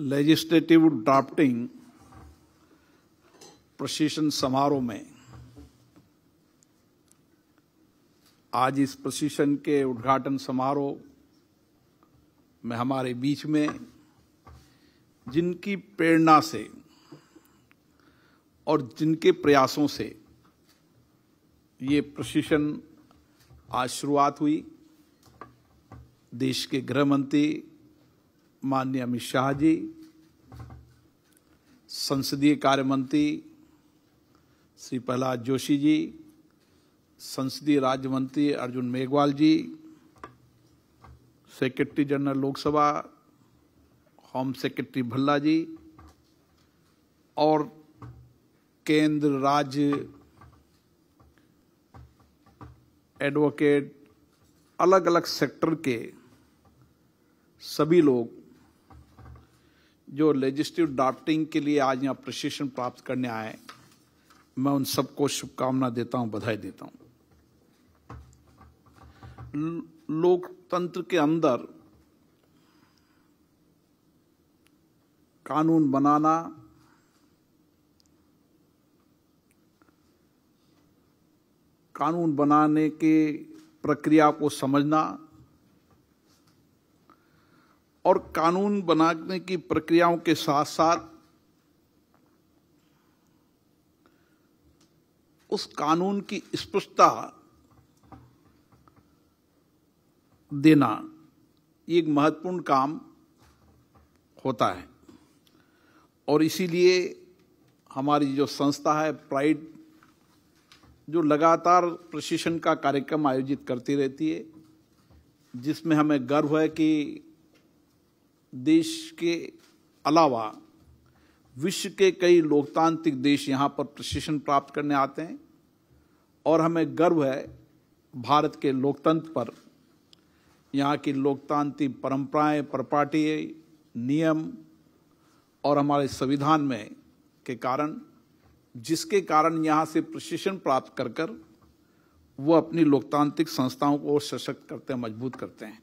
Legislative drafting प्रशिक्षण समारोह में आज इस प्रशिक्षण के उद्घाटन समारोह में हमारे बीच में जिनकी प्रेरणा से और जिनके प्रयासों से ये प्रशिक्षण आज शुरुआत हुई देश के गृह मंत्री माननीय अमित शाह जी संसदीय कार्य मंत्री श्री प्रहलाद जोशी जी संसदीय राज्य मंत्री Arjun Meghwal ji secretary general Lok Sabha home secretary Bhalla ji और केंद्र राज्य एडवोकेट अलग अलग सेक्टर के सभी लोग जो लेजिस्टिव ड्राफ्टिंग के लिए आज यहाँ प्रशिक्षण प्राप्त करने आए मैं उन सबको शुभकामना देता हूँ बधाई देता हूँ लोकतंत्र के अंदर कानून बनाना कानून बनाने के प्रक्रिया को समझना और कानून बनाने की प्रक्रियाओं के साथ साथ उस कानून की स्पष्टता देना ये एक महत्वपूर्ण काम होता है और इसीलिए हमारी जो संस्था है प्राइड जो लगातार प्रशिक्षण का कार्यक्रम आयोजित करती रहती है जिसमें हमें गर्व है कि देश के अलावा विश्व के कई लोकतांत्रिक देश यहाँ पर प्रशिक्षण प्राप्त करने आते हैं और हमें गर्व है भारत के लोकतंत्र पर यहाँ की लोकतांत्रिक परंपराएं परपाटी नियम और हमारे संविधान में के कारण जिसके कारण यहाँ से प्रशिक्षण प्राप्त कर कर वह अपनी लोकतांत्रिक संस्थाओं को सशक्त करते हैं मजबूत करते हैं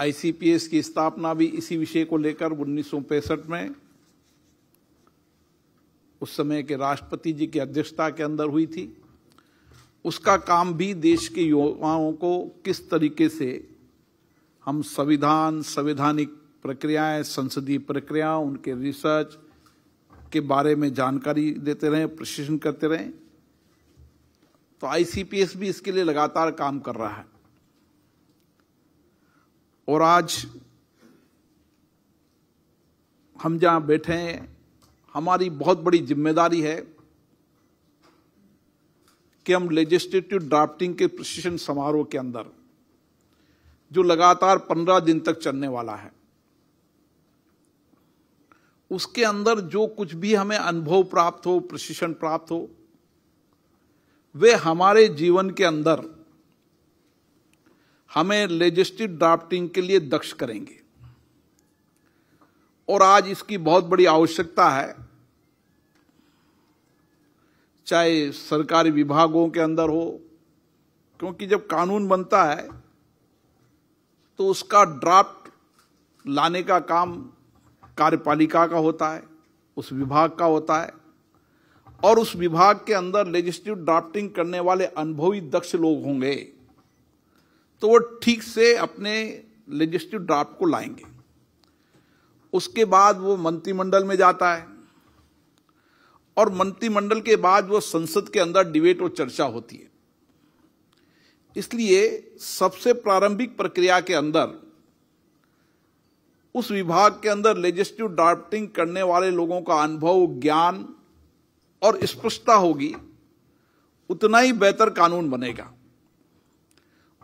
आईसीपीएस की स्थापना भी इसी विषय को लेकर उन्नीस में उस समय के राष्ट्रपति जी की अध्यक्षता के अंदर हुई थी उसका काम भी देश के युवाओं को किस तरीके से हम संविधान संवैधानिक प्रक्रियाएं संसदीय प्रक्रियाओं उनके रिसर्च के बारे में जानकारी देते रहें प्रशिक्षण करते रहें तो आईसीपीएस भी इसके लिए लगातार काम कर रहा है और आज हम जहां बैठे हैं हमारी बहुत बड़ी जिम्मेदारी है कि हम लेजिस्लेटिव ड्राफ्टिंग के प्रशिक्षण समारोह के अंदर जो लगातार पंद्रह दिन तक चलने वाला है उसके अंदर जो कुछ भी हमें अनुभव प्राप्त हो प्रशिक्षण प्राप्त हो वे हमारे जीवन के अंदर हमें लेजिस्टिव ड्राफ्टिंग के लिए दक्ष करेंगे और आज इसकी बहुत बड़ी आवश्यकता है चाहे सरकारी विभागों के अंदर हो क्योंकि जब कानून बनता है तो उसका ड्राफ्ट लाने का काम कार्यपालिका का होता है उस विभाग का होता है और उस विभाग के अंदर लेजिस्टिव ड्राफ्टिंग करने वाले अनुभवी दक्ष लोग होंगे तो वो ठीक से अपने लेजिस्टिव ड्राफ्ट को लाएंगे उसके बाद वो मंत्रिमंडल में जाता है और मंत्रिमंडल के बाद वो संसद के अंदर डिबेट और चर्चा होती है इसलिए सबसे प्रारंभिक प्रक्रिया के अंदर उस विभाग के अंदर लेजिस्टिव ड्राफ्टिंग करने वाले लोगों का अनुभव ज्ञान और स्पष्टता होगी उतना ही बेहतर कानून बनेगा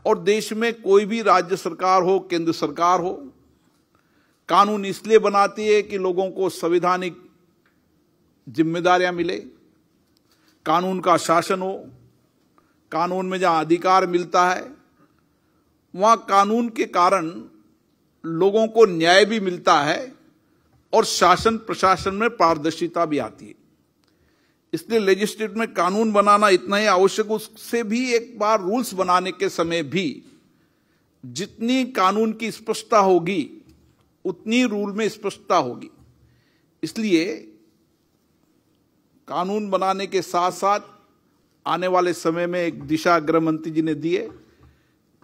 और देश में कोई भी राज्य सरकार हो केंद्र सरकार हो कानून इसलिए बनाती है कि लोगों को संवैधानिक जिम्मेदारियां मिले कानून का शासन हो कानून में जहां अधिकार मिलता है वहां कानून के कारण लोगों को न्याय भी मिलता है और शासन प्रशासन में पारदर्शिता भी आती है इसलिए लेजिस्लेट में कानून बनाना इतना ही आवश्यक उससे भी एक बार रूल्स बनाने के समय भी जितनी कानून की स्पष्टता होगी उतनी रूल में स्पष्टता होगी इसलिए कानून बनाने के साथ साथ आने वाले समय में एक दिशा गृह मंत्री जी ने दिए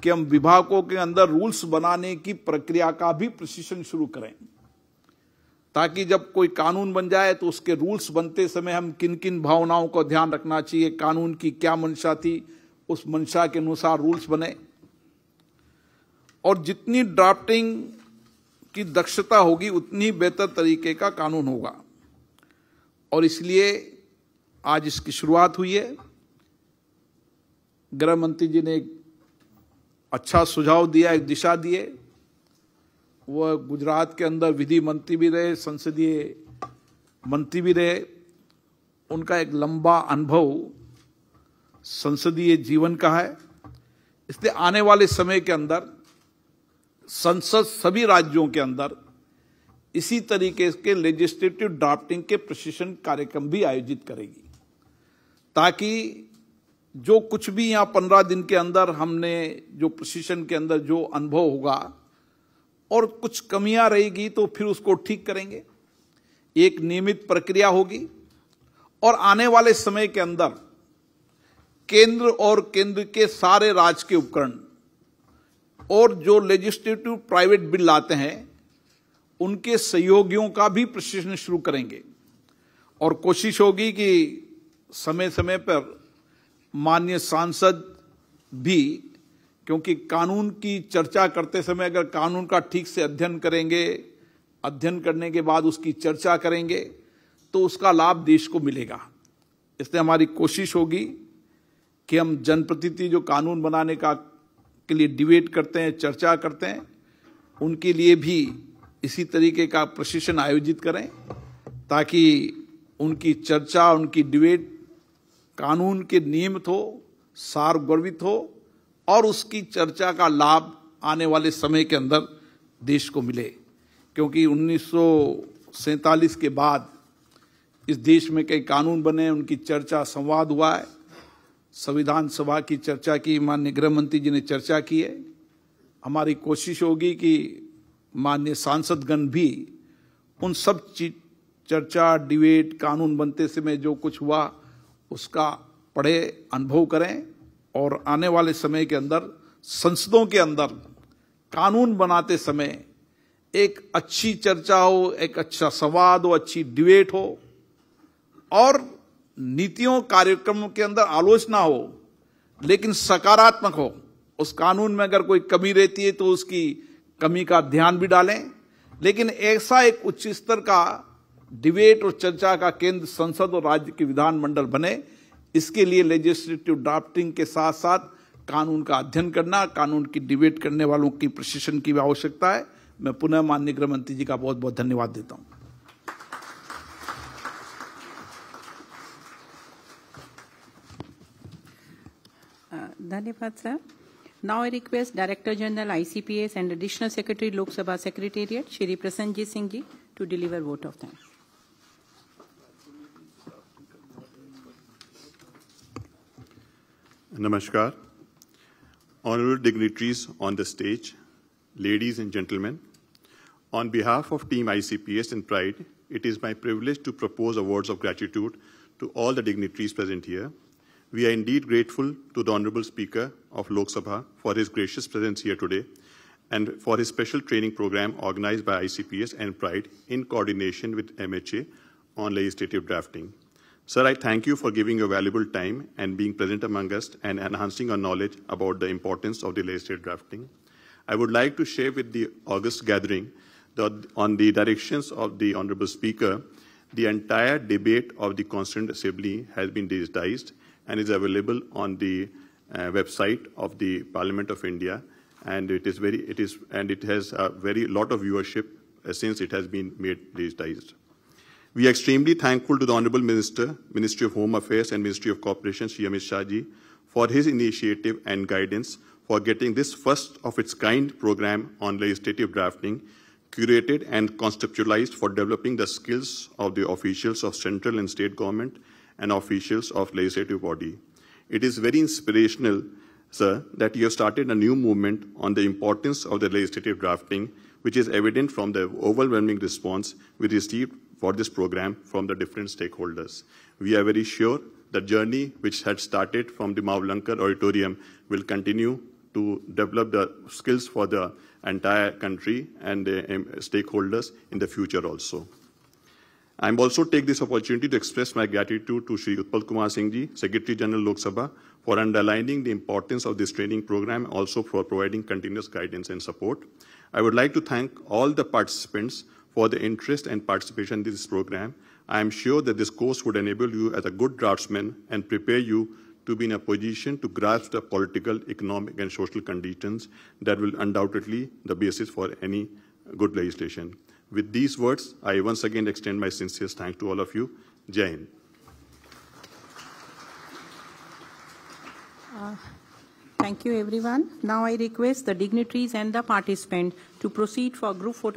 कि हम विभागों के अंदर रूल्स बनाने की प्रक्रिया का भी प्रशिक्षण शुरू करें ताकि जब कोई कानून बन जाए तो उसके रूल्स बनते समय हम किन किन भावनाओं का ध्यान रखना चाहिए कानून की क्या मंशा थी उस मंशा के अनुसार रूल्स बने और जितनी ड्राफ्टिंग की दक्षता होगी उतनी बेहतर तरीके का कानून होगा और इसलिए आज इसकी शुरुआत हुई है गृह मंत्री जी ने एक अच्छा सुझाव दिया एक दिशा दिए वह गुजरात के अंदर विधि मंत्री भी रहे संसदीय मंत्री भी रहे उनका एक लंबा अनुभव संसदीय जीवन का है इसलिए आने वाले समय के अंदर संसद सभी राज्यों के अंदर इसी तरीके के लेजिस्लेटिव ड्राफ्टिंग के प्रशिक्षण कार्यक्रम भी आयोजित करेगी ताकि जो कुछ भी यहाँ पंद्रह दिन के अंदर हमने जो प्रशिक्षण के अंदर जो अनुभव होगा और कुछ कमियां रहेगी तो फिर उसको ठीक करेंगे एक नियमित प्रक्रिया होगी और आने वाले समय के अंदर केंद्र और केंद्र के सारे राज्य के उपकरण और जो लेजिस्लेटिव प्राइवेट बिल आते हैं उनके सहयोगियों का भी प्रशिक्षण शुरू करेंगे और कोशिश होगी कि समय समय पर माननीय सांसद भी क्योंकि कानून की चर्चा करते समय अगर कानून का ठीक से अध्ययन करेंगे अध्ययन करने के बाद उसकी चर्चा करेंगे तो उसका लाभ देश को मिलेगा इसलिए हमारी कोशिश होगी कि हम जनप्रतिनिधि जो कानून बनाने का के लिए डिबेट करते हैं चर्चा करते हैं उनके लिए भी इसी तरीके का प्रशिक्षण आयोजित करें ताकि उनकी चर्चा उनकी डिबेट कानून के नियमित हो सार्वगर्वित हो और उसकी चर्चा का लाभ आने वाले समय के अंदर देश को मिले क्योंकि उन्नीस के बाद इस देश में कई कानून बने उनकी चर्चा संवाद हुआ है संविधान सभा की चर्चा की माननीय गृह मंत्री जी ने चर्चा की है हमारी कोशिश होगी कि माननीय सांसदगण भी उन सब चीज चर्चा डिबेट कानून बनते समय जो कुछ हुआ उसका पढ़े अनुभव करें और आने वाले समय के अंदर संसदों के अंदर कानून बनाते समय एक अच्छी चर्चा हो एक अच्छा संवाद हो अच्छी डिबेट हो और नीतियों कार्यक्रमों के अंदर आलोचना हो लेकिन सकारात्मक हो उस कानून में अगर कोई कमी रहती है तो उसकी कमी का ध्यान भी डालें लेकिन ऐसा एक उच्च स्तर का डिबेट और चर्चा का केंद्र संसद और राज्य के विधानमंडल बने इसके लिए लेजिस्लेटिव ड्राफ्टिंग के साथ साथ कानून का अध्ययन करना कानून की डिबेट करने वालों की प्रशिक्षण की भी आवश्यकता है मैं पुनः माननीय गृह मंत्री जी का बहुत बहुत धन्यवाद देता हूँ धन्यवाद sir now I request director general ICPS and additional secretary Lok Sabha secretariat Shri Prasannajit Singh ji to deliver vote of thanks Namaskar. Honorable dignitaries on the stage, ladies and gentlemen, on behalf of Team ICPS and Pride, it is my privilege to propose awards of gratitude to all the dignitaries present here. We are indeed grateful to the Honorable Speaker of Lok Sabha for his gracious presence here today and for his special training program organized by ICPS and Pride in coordination with MHA on legislative drafting. Sir, I thank you for giving your valuable time and being present among us and enhancing our knowledge about the importance of the state drafting. I would like to share with the August gathering that, on the directions of the Honorable Speaker, the entire debate of the Constituent Assembly has been digitized and is available on the uh, website of the Parliament of India and it is very it is and it has a very lot of viewership uh, since it has been made digitized. We are extremely thankful to the Honourable Minister, Ministry of Home Affairs and Ministry of Cooperation, Shri Amit Shahji, for his initiative and guidance for getting this first of its kind program on legislative drafting curated and conceptualized for developing the skills of the officials of central and state government and officials of legislative body. It is very inspirational, sir, that you have started a new movement on the importance of the legislative drafting, which is evident from the overwhelming response we received for this program from the different stakeholders. We are very sure the journey which had started from the Mavlankar Auditorium will continue to develop the skills for the entire country and the um, stakeholders in the future also. I'm also take this opportunity to express my gratitude to Sri Utpal Kumar Singhji, Secretary General Lok Sabha, for underlining the importance of this training program also for providing continuous guidance and support. I would like to thank all the participants for the interest and participation in this program. I am sure that this course would enable you as a good draftsman and prepare you to be in a position to grasp the political, economic, and social conditions that will undoubtedly the basis for any good legislation. With these words, I once again extend my sincere thanks to all of you. Jain. Uh, thank you, everyone. Now I request the dignitaries and the participants to proceed for group photo.